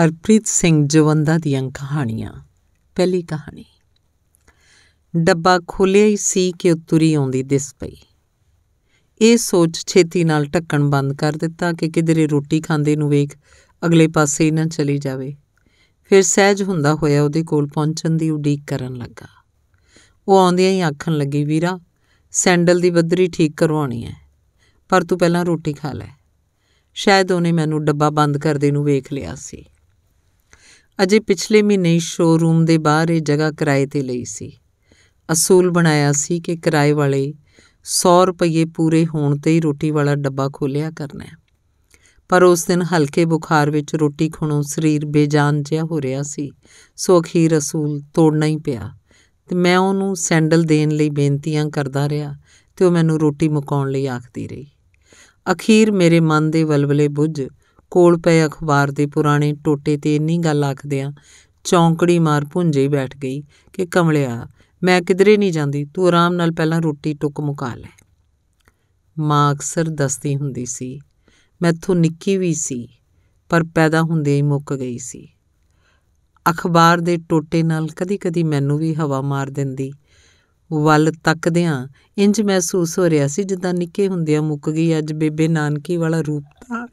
ਹਰਪ੍ਰੀਤ ਸਿੰਘ ਜਵੰਦਾ ਦੀਆਂ ਕਹਾਣੀਆਂ ਪਹਿਲੀ ਕਹਾਣੀ ਡੱਬਾ ਖੁੱਲਿਆ ਹੀ ਸੀ ਕਿ ਉਤਰੀ ਆਉਂਦੀ ਦਿਸ ਪਈ ਇਹ ਸੋਚ ਛੇਤੀ ਨਾਲ ਢੱਕਣ ਬੰਦ ਕਰ ਦਿੱਤਾ ਕਿ ਕਿਧਰੇ ਰੋਟੀ ਖਾਂਦੇ ਨੂੰ ਵੇਖ ਅਗਲੇ ਪਾਸੇ ਨਾ ਚਲੀ ਜਾਵੇ ਫਿਰ ਸਹਿਜ ਹੁੰਦਾ ਹੋਇਆ ਉਹਦੇ ਕੋਲ ਪਹੁੰਚਣ ਦੀ ਉਡੀਕ ਕਰਨ ਲੱਗਾ ਉਹ ਆਉਂਦਿਆਂ ਹੀ ਆਖਣ ਲੱਗੀ ਵੀਰਾ ਸੈਂਡਲ ਦੀ ਬੱਦਰੀ ਠੀਕ ਕਰਵਾਉਣੀ ਹੈ ਪਰ ਤੂੰ ਪਹਿਲਾਂ ਰੋਟੀ ਖਾ ਲੈ ਸ਼ਾਇਦ ਉਹਨੇ ਮੈਨੂੰ ਡੱਬਾ ਬੰਦ ਕਰਦੇ ਨੂੰ ਵੇਖ ਲਿਆ ਸੀ ਅਜੇ ਪਿਛਲੇ ਮਹੀਨੇ ਹੀ ਸ਼ੋਰੂਮ ਦੇ ਬਾਹਰ ਇਹ ਜਗ੍ਹਾ ਕਿਰਾਏ ਤੇ ਲਈ ਸੀ ਅਸੂਲ ਬਣਾਇਆ ਸੀ ਕਿ ਕਿਰਾਏ ਵਾਲੇ 100 ਰੁਪਏ ਪੂਰੇ ਹੋਣ ਤੇ ਹੀ ਰੋਟੀ ਵਾਲਾ ਡੱਬਾ ਖੋਲਿਆ ਕਰਨਾ ਹੈ ਪਰ ਉਸ ਦਿਨ ਹਲਕੇ ਬੁਖਾਰ ਵਿੱਚ ਰੋਟੀ ਖਣੋਂ ਸਰੀਰ ਬੇਜਾਨ ਜਿਹਾ ਹੋ ਰਿਹਾ ਸੀ ਸੋ ਅਖੀਰ ਅਸੂਲ ਤੋੜਨਾ ਹੀ ਪਿਆ ਤੇ ਮੈਂ ਉਹਨੂੰ ਸੈਂਡਲ ਦੇਣ ਲਈ ਬੇਨਤੀਆਂ ਕਰਦਾ ਰਿਹਾ ਤੇ ਉਹ ਮੈਨੂੰ ਰੋਟੀ ਮੁਕਾਉਣ ਲਈ ਆਖਦੀ ਰਹੀ ਅਖੀਰ ਮੇਰੇ ਮਨ ਦੇ ਵਲਵਲੇ ਬੁੱਝ ਕੋਲ ਪਏ ਅਖਬਾਰ ਦੇ ਪੁਰਾਣੇ ਟੋਟੇ ਤੇ ਇੰਨੀ ਗੱਲ ਆਖਦਿਆਂ ਚੌਂਕੜੀ ਮਾਰ ਭੁੰਜੇ ਬੈਠ ਗਈ ਕਿ ਕਮਲਿਆ ਮੈਂ ਕਿਧਰੇ ਨਹੀਂ ਜਾਂਦੀ ਤੂੰ ਆਰਾਮ ਨਾਲ ਪਹਿਲਾਂ ਰੋਟੀ ਟੁੱਕ ਮੁਕਾ ਲੈ ਮਾਂ ਅਕਸਰ ਦਸਤੀ ਹੁੰਦੀ ਸੀ ਮੈਥੋਂ ਨਿੱਕੀ ਵੀ ਸੀ ਪਰ ਪੈਦਾ ਹੁੰਦੇ ਹੀ ਮੁੱਕ ਗਈ ਸੀ ਅਖਬਾਰ ਦੇ ਟੋਟੇ ਨਾਲ ਕਦੀ-ਕਦੀ ਮੈਨੂੰ ਵੀ ਹਵਾ ਮਾਰ ਦਿੰਦੀ ਵੱਲ ਤੱਕਦਿਆਂ ਇੰਜ ਮਹਿਸੂਸ ਹੋ ਰਿਹਾ ਸੀ ਜਿੱਦਾਂ ਨਿੱਕੇ ਹੁੰਦਿਆਂ ਮੁੱਕ ਗਈ ਅੱਜ ਬੇਬੇ ਨਾਨਕੀ ਵਾਲਾ ਰੂਪ ਤਾਂ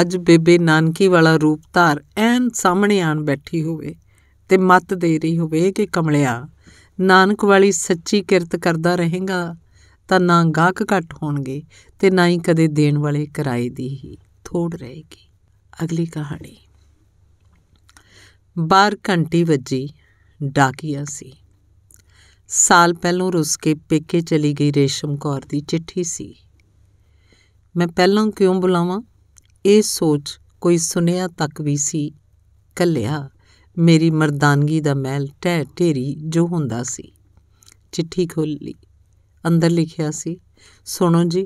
ਅੱਜ ਬੇਬੇ ਨਾਨਕੀ ਵਾਲਾ ਰੂਪ ਧਾਰ ਐਨ ਸਾਹਮਣੇ ਆਣ ਬੈਠੀ ਹੋਵੇ ਤੇ ਮਤ ਦੇ ਰਹੀ ਹੋਵੇ ਕਿ ਕਮਲਿਆ ਨਾਨਕ ਵਾਲੀ ਸੱਚੀ ਕਿਰਤ ਕਰਦਾ ਰਹੇਗਾ ਤਾਂ ਨਾ ਗਾਹਕ ਘਟ ਹੋਣਗੇ ਤੇ ਨਾ ਹੀ ਕਦੇ ਦੇਣ ਵਾਲੇ ਕਿਰਾਏ ਦੀ ਹੀ ਥੋੜ ਰਹੇਗੀ ਅਗਲੀ ਕਹਾਣੀ 12 ਘੰਟੀ ਵੱਜੀ ਡਾਕੀਆ ਸੀ ਸਾਲ ਪਹਿਲੋਂ ਰੁੱਸ ਕੇ ਪੇਕੇ ਚਲੀ ਗਈ ਰੇਸ਼ਮ ਕੌਰ ਦੀ ਚਿੱਠੀ ਸੀ ਮੈਂ ਪਹਿਲਾਂ ਕਿਉਂ ਬੁਲਾਵਾਂ ਇਹ ਸੋਚ ਕੋਈ ਸੁਨਿਆ ਤੱਕ ਵੀ ਸੀ ਕੱਲਿਆ ਮੇਰੀ ਮਰਦਾਨਗੀ ਦਾ ਮਹਿਲ ਟਹਿ ਢੇਰੀ ਜੋ ਹੁੰਦਾ ਸੀ ਚਿੱਠੀ ਖੋਲੀ ਅੰਦਰ ਲਿਖਿਆ ਸੀ ਸੁਣੋ ਜੀ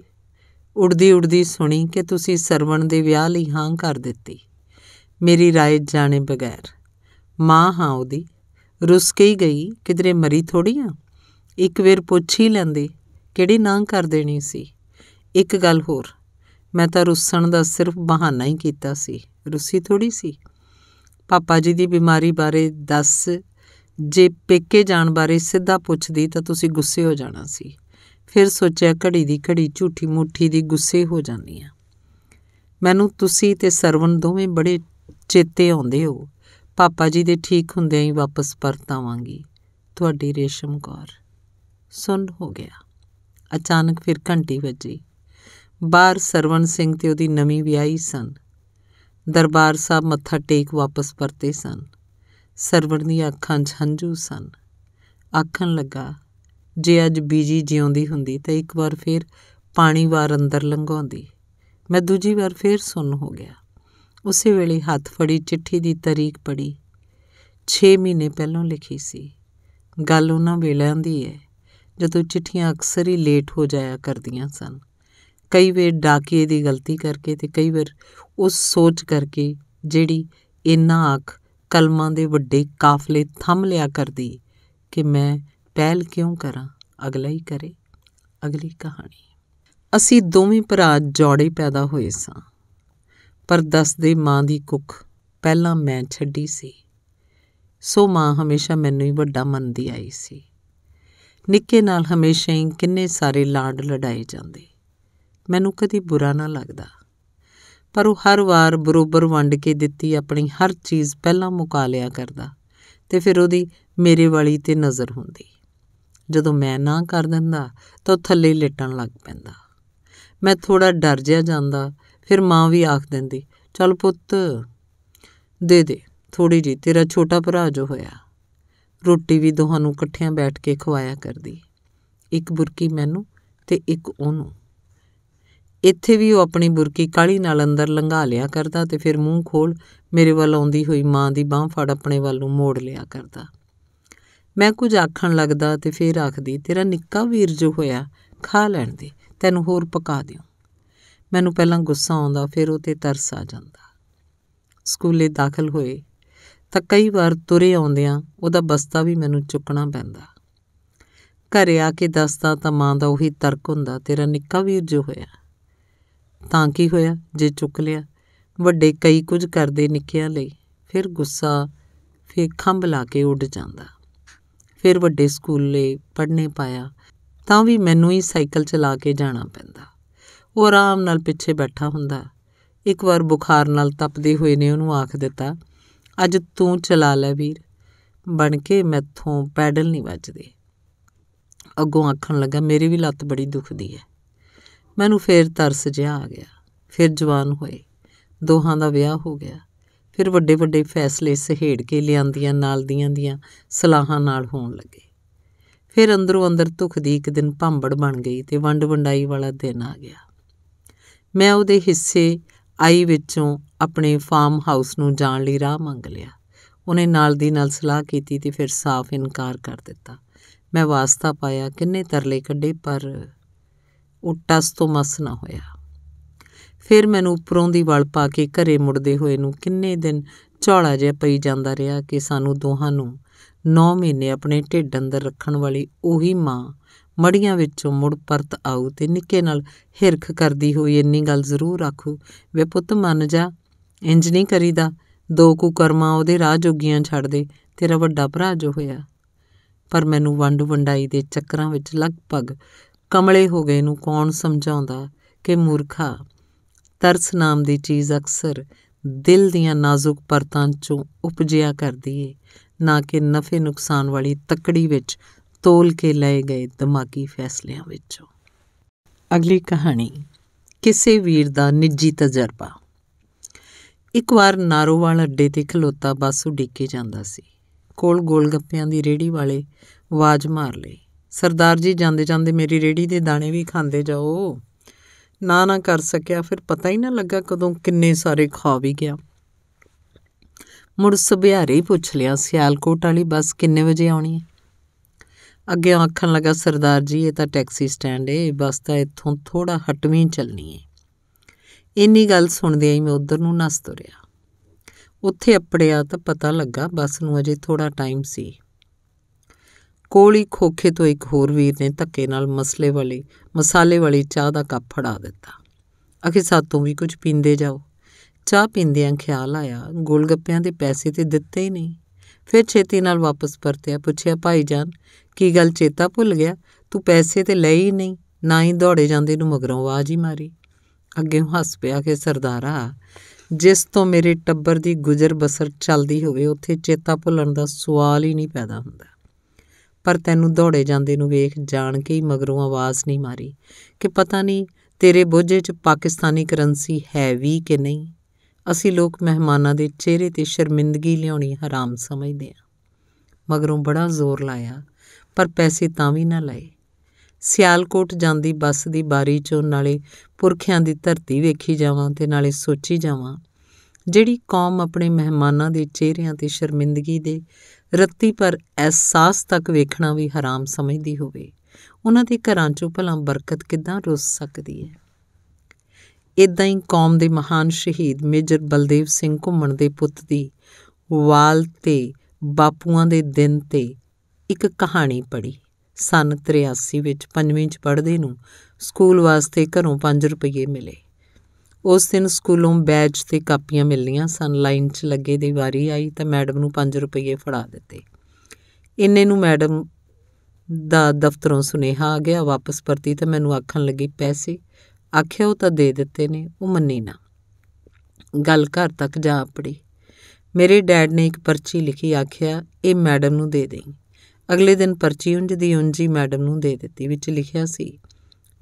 ਉੜਦੀ ਉੜਦੀ ਸੁਣੀ ਕਿ ਤੁਸੀਂ ਸਰਵਣ ਦੇ ਵਿਆਹ ਲਈ ਹਾਂ ਕਰ ਦਿੱਤੀ ਮੇਰੀ ਰਾਏ ਜਾਣੇ ਬਗੈਰ ਮਾਂ ਹਾਂ ਉਹਦੀ ਰੁਸ ਕੇ ਹੀ ਗਈ ਕਿਦਰੇ ਮਰੀ ਥੋੜੀ ਆ ਇੱਕ ਵੇਰ ਪੁੱਛ ਹੀ ਲੈਂਦੇ ਕਿਹੜੀ ਨਾਂ ਕਰ ਦੇਣੀ ਸੀ ਇੱਕ ਗੱਲ ਹੋਰ ਮੈਂ ਤਾਂ ਰੁੱਸਣ ਦਾ ਸਿਰਫ ਬਹਾਨਾ ਹੀ ਕੀਤਾ ਸੀ ਰੁੱਸੀ ਥੋੜੀ ਸੀ ਪਾਪਾ ਜੀ ਦੀ ਬਿਮਾਰੀ ਬਾਰੇ ਦੱਸ ਜੇ ਪੇਕੇ ਜਾਣ ਬਾਰੇ ਸਿੱਧਾ ਪੁੱਛਦੀ ਤਾਂ ਤੁਸੀਂ ਗੁੱਸੇ ਹੋ ਜਾਣਾ ਸੀ ਫਿਰ ਸੋਚਿਆ ਘੜੀ ਦੀ ਘੜੀ ਝੂਠੀ ਮੁੱਠੀ ਦੀ ਗੁੱਸੇ ਹੋ ਜਾਂਦੀ ਆ ਮੈਨੂੰ ਤੁਸੀਂ ਤੇ ਸਰਵਨ ਦੋਵੇਂ ਬੜੇ ਚੇਤੇ ਆਉਂਦੇ ਹੋ ਪਾਪਾ ਜੀ ਦੇ ਠੀਕ ਹੁੰਦਿਆਂ ਹੀ ਵਾਪਸ ਪਰਤ ਆਵਾਂਗੀ ਤੁਹਾਡੀ ਰੇਸ਼ਮ ਕੌਰ ਸੁਣ ਹੋ ਗਿਆ ਅਚਾਨਕ ਫਿਰ ਘੰਟੀ ਵੱਜੀ ਬਾਹਰ ਸਰਵਣ ਸਿੰਘ ਤੇ ਉਹਦੀ ਨਵੀਂ ਵਿਆਹੀ ਸਨ ਦਰਬਾਰ ਸਾਹਿਬ ਮੱਥਾ ਟੇਕ ਵਾਪਸ ਪਰਤੇ ਸਨ ਸਰਵਣ ਦੀਆਂ ਅੱਖਾਂ 'ਚ ਹੰਝੂ ਸਨ ਆਖਣ ਲੱਗਾ ਜੇ ਅੱਜ ਬੀਜੀ ਜਿਉਂਦੀ ਹੁੰਦੀ ਤਾਂ ਇੱਕ ਵਾਰ ਫੇਰ ਪਾਣੀ ਵਾਰ ਅੰਦਰ ਲੰਘਾਉਂਦੀ ਮੈਂ ਦੂਜੀ ਵਾਰ ਫੇਰ ਸੁੰਨ ਹੋ ਗਿਆ ਉਸੇ ਵੇਲੇ ਹੱਥ ਫੜੀ ਚਿੱਠੀ ਦੀ ਤਾਰੀਖ ਪੜੀ 6 ਮਹੀਨੇ ਪਹਿਲਾਂ ਲਿਖੀ ਸੀ ਗੱਲ ਉਹਨਾਂ ਵੇਲਿਆਂ ਦੀ ਹੈ ਜਦੋਂ ਚਿੱਠੀਆਂ ਅਕਸਰ ਹੀ ਲੇਟ ਹੋ ਜਾਇਆ ਕਰਦੀਆਂ ਸਨ ਕਈ ਵਾਰ ਡਾਕੀਏ ਦੀ ਗਲਤੀ ਕਰਕੇ ਤੇ ਕਈ ਵਾਰ ਉਸ ਸੋਚ ਕਰਕੇ ਜਿਹੜੀ ਇਨਾ ਆਖ ਕਲਮਾਂ ਦੇ ਵੱਡੇ ਕਾਫਲੇ ਥੰਮ ਲਿਆ ਕਰਦੀ ਕਿ ਮੈਂ ਪਹਿਲ ਕਿਉਂ ਕਰਾਂ ਅਗਲਾ ਹੀ ਕਰੇ ਅਗਲੀ ਕਹਾਣੀ ਅਸੀਂ ਦੋਵੇਂ ਭਰਾ ਜੋੜੇ ਪੈਦਾ ਹੋਏ ਸਾਂ ਪਰ ਦੇ ਮਾਂ ਦੀ ਕੁੱਖ ਪਹਿਲਾਂ ਮੈਂ ਛੱਡੀ ਸੀ ਸੋ ਮਾਂ ਹਮੇਸ਼ਾ ਮੈਨੂੰ ਹੀ ਵੱਡਾ ਮੰਨਦੀ ਆਈ ਸੀ ਨਿੱਕੇ ਨਾਲ ਹਮੇਸ਼ਾ ਹੀ ਕਿੰਨੇ ਸਾਰੇ ਲਾਡ ਲੜਾਏ ਜਾਂਦੇ ਮੈਨੂੰ ਕਦੀ ਬੁਰਾ ਨਾ ਲੱਗਦਾ ਪਰ ਉਹ ਹਰ ਵਾਰ ਬਰੋਬਰ ਵੰਡ ਕੇ ਦਿੱਤੀ ਆਪਣੀ ਹਰ ਚੀਜ਼ ਪਹਿਲਾਂ ਮੁਕਾ ਲਿਆ ਕਰਦਾ ਤੇ ਫਿਰ ਉਹਦੀ ਮੇਰੇ ਵਾਲੀ ਤੇ ਨਜ਼ਰ ਹੁੰਦੀ ਜਦੋਂ ਮੈਂ ਨਾ ਕਰ ਦਿੰਦਾ ਤਾਂ ਥੱਲੇ ਲੇਟਣ ਲੱਗ ਪੈਂਦਾ ਮੈਂ ਥੋੜਾ ਡਰ ਜਿਆ ਜਾਂਦਾ ਫਿਰ ਮਾਂ ਵੀ ਆਖ ਦਿੰਦੀ ਚੱਲ ਪੁੱਤ ਦੇ ਦੇ ਥੋੜੀ ਜੀ ਤੇਰਾ ਛੋਟਾ ਭਰਾ ਜੋ ਹੋਇਆ ਰੋਟੀ ਵੀ ਦੋਹਾਂ ਨੂੰ ਇਕੱਠਿਆਂ ਬੈਠ ਕੇ ਖਵਾਇਆ ਕਰਦੀ ਇੱਕ ਬੁਰਕੀ ਮੈਨੂੰ ਤੇ ਇੱਕ ਉਹਨੂੰ ਇੱਥੇ ਵੀ ਉਹ ਆਪਣੀ ਬੁਰਕੀ ਕਾਲੀ ਨਾਲ ਅੰਦਰ ਲੰਘਾ ਲਿਆ ਕਰਦਾ ਤੇ ਫਿਰ ਮੂੰਹ ਖੋਲ ਮੇਰੇ ਵੱਲ ਆਉਂਦੀ ਹੋਈ ਮਾਂ ਦੀ ਬਾਹ ਫੜ ਆਪਣੇ ਵੱਲ ਨੂੰ ਮੋੜ ਲਿਆ ਕਰਦਾ ਮੈਂ ਕੁਝ ਆਖਣ ਲੱਗਦਾ ਤੇ ਫਿਰ ਆਖਦੀ ਤੇਰਾ ਨਿੱਕਾ ਵੀਰ ਜੋ ਹੋਇਆ ਖਾ ਲੈਣ ਦੇ ਤੈਨੂੰ ਹੋਰ ਪਕਾ ਦਿਓ ਮੈਨੂੰ ਪਹਿਲਾਂ ਗੁੱਸਾ ਆਉਂਦਾ ਫਿਰ ਉਹ ਤੇ ਤਰਸ ਆ ਜਾਂਦਾ ਸਕੂਲੇ ਦਾਖਲ ਹੋਏ ਤਾਂ ਕਈ ਵਾਰ ਤੁਰੇ ਆਉਂਦਿਆਂ ਉਹਦਾ ਬਸਤਾ ਵੀ ਮੈਨੂੰ ਚੁੱਕਣਾ ਪੈਂਦਾ ਘਰੇ ਆ ਕੇ ਦੱਸਦਾ ਤਾਂ ਮਾਂ ਦਾ ਉਹੀ ਤਰਕ ਹੁੰਦਾ ਤੇਰਾ ਨਿੱਕਾ ਵੀਰ ਜੋ ਹੋਇਆ ਤਾਂ ਕੀ ਹੋਇਆ ਜੇ ਚੁੱਕ ਲਿਆ ਵੱਡੇ ਕਈ ਕੁਝ ਕਰਦੇ ਨਿੱਕਿਆਂ ਲਈ ਫਿਰ ਗੁੱਸਾ ਫੇ ਖੰਭ ਲਾ ਕੇ ਉੱਡ ਜਾਂਦਾ ਫਿਰ ਵੱਡੇ ਸਕੂਲ ਲਈ ਪੜ੍ਹਨੇ ਪਾਇਆ ਤਾਂ ਵੀ ਮੈਨੂੰ ਹੀ ਸਾਈਕਲ ਚਲਾ ਕੇ ਜਾਣਾ ਪੈਂਦਾ ਉਹ ਆਰਾਮ ਨਾਲ ਪਿੱਛੇ ਬੈਠਾ ਹੁੰਦਾ ਇੱਕ ਵਾਰ ਬੁਖਾਰ ਨਾਲ ਤਪਦੇ ਹੋਏ ਨੇ ਉਹਨੂੰ ਆਖ ਦਿੱਤਾ ਅੱਜ ਤੂੰ ਚਲਾ ਲੈ ਵੀਰ ਬਣ ਕੇ ਮੈਥੋਂ ਪੈਡਲ ਨਹੀਂ ਵੱਜਦੇ ਅੱਗੋਂ ਆਖਣ ਲੱਗਾ ਮੇਰੀ ਵੀ ਲੱਤ ਬੜੀ ਦੁਖਦੀ ਹੈ ਮੈਨੂੰ ਫੇਰ ਤਰਸ ਜਿਹਾ ਆ ਗਿਆ ਫਿਰ ਜਵਾਨ ਹੋਏ ਦੋਹਾਂ ਦਾ ਵਿਆਹ ਹੋ ਗਿਆ ਫਿਰ ਵੱਡੇ ਵੱਡੇ ਫੈਸਲੇ ਸਹੇੜ ਕੇ ਲਿਆਂਦੀਆਂ ਨਾਲ ਦੀਆਂ ਦੀਆਂ ਸਲਾਹਾਂ ਨਾਲ ਹੋਣ ਲੱਗੇ ਫਿਰ ਅੰਦਰੋਂ ਅੰਦਰ ਧੁਖ ਦੀ ਇੱਕ ਦਿਨ ਭੰਬੜ ਬਣ ਗਈ ਤੇ ਵੰਡ ਵੰਡਾਈ ਵਾਲਾ ਦਿਨ ਆ ਗਿਆ ਮੈਂ ਉਹਦੇ ਹਿੱਸੇ ਆਈ ਵਿੱਚੋਂ ਆਪਣੇ ਫਾਰਮ ਹਾਊਸ ਨੂੰ ਜਾਣ ਲਈ ਰਾਹ ਮੰਗ ਲਿਆ ਉਹਨੇ ਨਾਲ ਦੀ ਨਾਲ ਸਲਾਹ ਕੀਤੀ ਤੇ ਫਿਰ ਸਾਫ਼ ਇਨਕਾਰ ਕਰ ਦਿੱਤਾ ਮੈਂ ਵਾਸਤਾ ਪਾਇਆ ਕਿੰਨੇ ਤਰਲੇ ਕੱਢੇ ਪਰ ਉਹ ਟਸ ਤੋਂ ਮਸ ਨਾ ਹੋਇਆ ਫਿਰ ਮੈਨੂੰ ਉਪਰੋਂ ਦੀ ਵਲ ਪਾ ਕੇ ਘਰੇ ਮੁੜਦੇ ਹੋਏ ਨੂੰ ਕਿੰਨੇ ਦਿਨ ਝੋਲਾ ਜਿਹਾ ਪਈ ਜਾਂਦਾ ਰਿਹਾ ਕਿ ਸਾਨੂੰ ਦੋਹਾਂ ਨੂੰ 9 ਮਹੀਨੇ ਆਪਣੇ ਢਿੱਡ ਅੰਦਰ ਰੱਖਣ ਵਾਲੀ ਉਹੀ ਮਾਂ ਮੜੀਆਂ ਵਿੱਚੋਂ ਮੁੜ ਪਰਤ ਆਉ ਤੇ ਨਿੱਕੇ ਨਾਲ ਹਿਰਖ ਕਰਦੀ ਹੋਈ ਇੰਨੀ ਗੱਲ ਜ਼ਰੂਰ ਆਖੂ ਵੇ ਪੁੱਤ ਮੰਨ ਜਾ ਇੰਜ ਨਹੀਂ ਕਰੀਦਾ ਦੋ ਕੁ ਕਰਮਾਂ ਉਹਦੇ ਰਾਹ ਜੋਗੀਆਂ ਛੱਡ ਦੇ ਤੇਰਾ ਵੱਡਾ ਭਰਾ ਜੋ ਹੋਇਆ ਪਰ ਮੈਨੂੰ ਵੰਡ ਵੰਡਾਈ ਦੇ ਚੱਕਰਾਂ ਵਿੱਚ ਲਗਭਗ ਕਮਲੇ ਹੋ ਗਏ ਨੂੰ ਕੌਣ ਸਮਝਾਉਂਦਾ ਕਿ ਮੂਰਖਾ ਤਰਸ ਨਾਮ ਦੀ ਚੀਜ਼ ਅਕਸਰ ਦਿਲ ਦੀਆਂ ਨਾਜ਼ੁਕ ਪਰਤਾਂ ਚੋਂ ਉਪਜਿਆ ਕਰਦੀ ਏ ਨਾ ਕਿ ਨਫੇ ਨੁਕਸਾਨ ਵਾਲੀ ਤਕੜੀ ਵਿੱਚ ਤੋਲ ਕੇ ਲਏ ਗਏ ਦਿਮਾਗੀ ਫੈਸਲਿਆਂ ਵਿੱਚੋਂ ਅਗਲੀ ਕਹਾਣੀ ਕਿਸੇ ਵੀਰ ਦਾ ਨਿੱਜੀ ਤਜਰਬਾ ਇੱਕ ਵਾਰ ਨਾਰੋਵਾਲ ਅੱਡੇ ਤੇ ਖਲੋਤਾ ਬੱਸ ਉਡੀਕੇ ਜਾਂਦਾ ਸੀ ਕੋਲ ਗੋਲ ਗੱਪਿਆਂ ਦੀ ਰੇੜੀ ਵਾਲੇ ਆਵਾਜ਼ ਮਾਰ ਲਈ ਸਰਦਾਰ ਜੀ ਜਾਂਦੇ ਜਾਂਦੇ ਮੇਰੀ ਰੇੜੀ ਦੇ ਦਾਣੇ ਵੀ ਖਾਂਦੇ ਜਾਓ ਨਾ ਨਾ ਕਰ ਸਕਿਆ ਫਿਰ ਪਤਾ ਹੀ ਨਾ ਲੱਗਾ ਕਦੋਂ ਕਿੰਨੇ ਸਾਰੇ ਖਾ ਵੀ ਗਿਆ ਮੁਰ ਸਭਿਆਰੇ ਪੁੱਛ ਲਿਆ ਸਿਆਲਕੋਟ ਵਾਲੀ ਬੱਸ ਕਿੰਨੇ ਵਜੇ ਆਉਣੀ ਹੈ ਅੱਗੇ ਆਖਣ ਲੱਗਾ ਸਰਦਾਰ ਜੀ ਇਹ ਤਾਂ ਟੈਕਸੀ ਸਟੈਂਡ ਏ ਬੱਸ ਤਾਂ ਇੱਥੋਂ ਥੋੜਾ ਹਟਵੀਂ ਚੱਲਣੀ ਏ ਇੰਨੀ ਗੱਲ ਸੁਣਦੇ ਹੀ ਮੈਂ ਉਧਰ ਨੂੰ ਨਸ ਤੁਰਿਆ ਉੱਥੇ ਅਪੜਿਆ ਤਾਂ ਪਤਾ ਲੱਗਾ ਬੱਸ ਨੂੰ ਅਜੇ ਥੋੜਾ ਟਾਈਮ ਸੀ ਕੋਲ ਹੀ ਖੋਖੇ ਤੋਂ ਇੱਕ ਹੋਰ ਵੀਰ ਨੇ ਧੱਕੇ ਨਾਲ ਮਸਲੇ ਵਾਲੀ ਮਸਾਲੇ ਵਾਲੀ ਚਾਹ ਦਾ ਕੱਪ ਫੜਾ ਦਿੱਤਾ ਅਖੇ ਸਾਤੋਂ ਵੀ ਕੁਝ ਪੀਂਦੇ ਜਾਓ ਚਾਹ ਪੀਂਦਿਆਂ ਖਿਆਲ ਆਇਆ ਗੋਲਗੱਪਿਆਂ ਦੇ ਪੈਸੇ ਤੇ ਦਿੱਤੇ ਹੀ ਨਹੀਂ ਫਿਰ ਛੇਤੀ ਨਾਲ ਵਾਪਸ ਪਰਤਿਆ ਪੁੱਛਿਆ ਭਾਈ ਜਾਨ ਕੀ ਗੱਲ ਚੇਤਾ ਭੁੱਲ ਗਿਆ ਤੂੰ ਪੈਸੇ ਤੇ ਲਈ ਹੀ ਨਹੀਂ ਨਾ ਹੀ ਦੌੜੇ ਜਾਂਦੇ ਨੂੰ ਮਗਰੋਂ ਆਵਾਜ਼ ਹੀ ਮਾਰੀ ਅੱਗੇ ਹੱਸ ਪਿਆ ਕਿ ਸਰਦਾਰਾ ਜਿਸ ਤੋਂ ਮੇਰੇ ਟੱਬਰ ਦੀ ਗੁਜ਼ਰ ਬਸਰ ਚੱਲਦੀ ਹੋਵੇ ਉੱਥੇ ਚੇਤਾ ਭੁੱਲਣ ਦਾ ਸਵਾਲ ਹੀ ਨਹੀਂ ਪੈਦਾ ਹੁੰਦਾ ਪਰ ਤੈਨੂੰ ਦੌੜੇ ਜਾਂਦੇ ਨੂੰ ਵੇਖ ਜਾਣ ਕੇ ਹੀ ਮਗਰੋਂ ਆਵਾਜ਼ ਨਹੀਂ ਮਾਰੀ ਕਿ ਪਤਾ ਨਹੀਂ ਤੇਰੇ ਬੋਝੇ 'ਚ ਪਾਕਿਸਤਾਨੀ ਕਰੰਸੀ ਹੈ ਵੀ ਕਿ ਨਹੀਂ ਅਸੀਂ ਲੋਕ ਮਹਿਮਾਨਾਂ ਦੇ ਚਿਹਰੇ ਤੇ ਸ਼ਰਮਿੰਦਗੀ ਲਿਆਉਣੀ ਹਰਾਮ ਸਮਝਦੇ ਆ ਮਗਰੋਂ ਬੜਾ ਜ਼ੋਰ ਲਾਇਆ ਪਰ ਪੈਸੇ ਤਾਂ ਵੀ ਨਾ ਲਏ ਸਿਆਲਕੋਟ ਜਾਂਦੀ ਬੱਸ ਦੀ ਬਾਰੀ 'ਚੋਂ ਨਾਲੇ ਪੁਰਖਿਆਂ ਦੀ ਧਰਤੀ ਵੇਖੀ ਜਾਵਾਂ ਤੇ ਨਾਲੇ ਸੋਚੀ ਜਾਵਾਂ ਜਿਹੜੀ ਕੌਮ ਆਪਣੇ ਮਹਿਮਾਨਾਂ ਦੇ ਚਿਹਰਿਆਂ ਤੇ ਸ਼ਰਮਿੰਦਗੀ ਦੇ ਰੱਤੀ ਪਰ ਅਹਿਸਾਸ ਤੱਕ ਵੇਖਣਾ ਵੀ ਹਰਾਮ ਸਮਝਦੀ ਹੋਵੇ ਉਹਨਾਂ ਦੇ ਘਰਾਂ ਚੋਂ ਭਲਾ ਬਰਕਤ ਕਿੱਦਾਂ ਰੁੱਸ ਸਕਦੀ ਹੈ ਇਦਾਂ ਹੀ ਕੌਮ ਦੇ ਮਹਾਨ ਸ਼ਹੀਦ ਮੇਜਰ ਬਲਦੇਵ ਸਿੰਘ ਘੁੰਮਣ ਦੇ ਪੁੱਤ ਦੀ ਵਾਲ ਤੇ ਬਾਪੂਆਂ ਦੇ ਦਿਨ ਤੇ ਇੱਕ ਕਹਾਣੀ ਪੜੀ ਸਨ 83 ਵਿੱਚ ਪੰਜਵੇਂ ਚ ਪੜ੍ਹਦੇ ਨੂੰ ਸਕੂਲ ਵਾਸਤੇ ਘਰੋਂ 5 ਰੁਪਏ ਮਿਲੇ ਉਸ ਦਿਨ ਸਕੂਲੋਂ ਬੈਜ ਤੇ ਕਾਪੀਆਂ ਮਿਲਣੀਆਂ ਸਨ ਲਾਈਨ 'ਚ ਲੱਗੇ ਦੀ ਵਾਰੀ ਆਈ ਤਾਂ ਮੈਡਮ ਨੂੰ 5 ਰੁਪਏ ਫੜਾ ਦਿੱਤੇ ਇੰਨੇ ਨੂੰ ਮੈਡਮ ਦਾ ਦਫ਼ਤਰੋਂ ਸੁਨੇਹਾ ਆ ਗਿਆ ਵਾਪਸ ਪਰਤੀ ਤਾਂ ਮੈਨੂੰ ਆਖਣ ਲੱਗੀ ਪੈਸੇ ਆਖਿਆ ਉਹ ਤਾਂ ਦੇ ਦਿੱਤੇ ਨੇ ਉਹ ਮੰਨੀ ਨਾ ਗੱਲ ਘਰ ਤੱਕ ਜਾ ਆਪੜੀ ਮੇਰੇ ਡੈਡ ਨੇ ਇੱਕ ਪਰਚੀ ਲਿਖੀ ਆਖਿਆ ਇਹ ਮੈਡਮ ਨੂੰ ਦੇ ਦੇ ਅਗਲੇ ਦਿਨ ਪਰਚੀ ਉਂਝ ਦੀ ਉਂਝੀ ਮੈਡਮ ਨੂੰ ਦੇ ਦਿੱਤੀ ਵਿੱਚ ਲਿਖਿਆ ਸੀ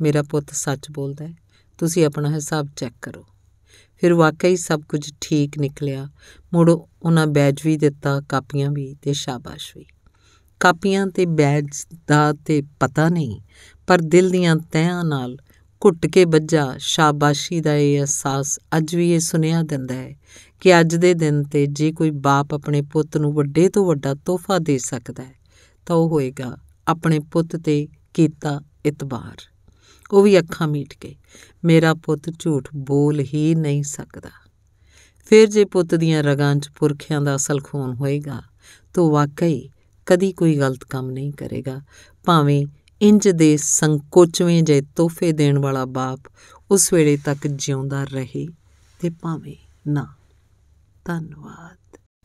ਮੇਰਾ ਪੁੱਤ ਸੱਚ ਬੋਲਦਾ ਹੈ ਤੁਸੀਂ ਆਪਣਾ ਹਿਸਾਬ ਚੈੱਕ ਕਰੋ ਫਿਰ ਵਾਕਈ ਸਭ ਕੁਝ ਠੀਕ ਨਿਕਲਿਆ ਮੋੜ ਉਹਨਾਂ ਬੈਜ ਵੀ ਦਿੱਤਾ ਕਾਪੀਆਂ ਵੀ ਤੇ ਸ਼ਾਬਾਸ਼ ਵੀ ਕਾਪੀਆਂ ਤੇ ਬੈਜ ਦਾ ਤੇ ਪਤਾ ਨਹੀਂ ਪਰ ਦਿਲ ਦੀਆਂ ਤਹਿਆਂ ਨਾਲ ਘੁੱਟ ਕੇ ਵੱਜਾ ਸ਼ਾਬਾਸ਼ੀ ਦਾ ਇਹ ਅਹਿਸਾਸ ਅੱਜ ਵੀ ਇਹ ਸੁਨੇਹਾ ਦਿੰਦਾ ਹੈ ਕਿ ਅੱਜ ਦੇ ਦਿਨ ਤੇ ਜੇ ਕੋਈ ਬਾਪ ਆਪਣੇ ਪੁੱਤ ਨੂੰ ਵੱਡੇ ਤੋਂ ਵੱਡਾ ਤੋਹਫਾ ਦੇ ਸਕਦਾ ਹੈ ਤਾਂ ਉਹ ਹੋਏਗਾ ਆਪਣੇ ਪੁੱਤ ਤੇ ਕੀਤਾ ਇਤਬਾਰ ਉਹ ਵੀ ਅੱਖਾਂ ਮੀਟ ਕੇ ਮੇਰਾ ਪੁੱਤ ਝੂਠ ਬੋਲ ਹੀ ਨਹੀਂ ਸਕਦਾ ਫਿਰ ਜੇ ਪੁੱਤ ਦੀਆਂ ਰਗਾਂ 'ਚ ਪੁਰਖਿਆਂ ਦਾ ਅਸਲ ਖੂਨ ਹੋਏਗਾ ਤਾਂ ਵਾਕਈ ਕਦੀ ਕੋਈ ਗਲਤ ਕੰਮ ਨਹੀਂ ਕਰੇਗਾ ਭਾਵੇਂ ਇੰਜ ਦੇ ਸੰਕੋਚਵੇਂ ਜੇ ਤੋਹਫੇ ਦੇਣ ਵਾਲਾ ਬਾਪ ਉਸ ਵੇਲੇ ਤੱਕ ਜਿਉਂਦਾ ਰਹੇ ਤੇ ਭਾਵੇਂ ਨਾ ਧੰਨਵਾਦ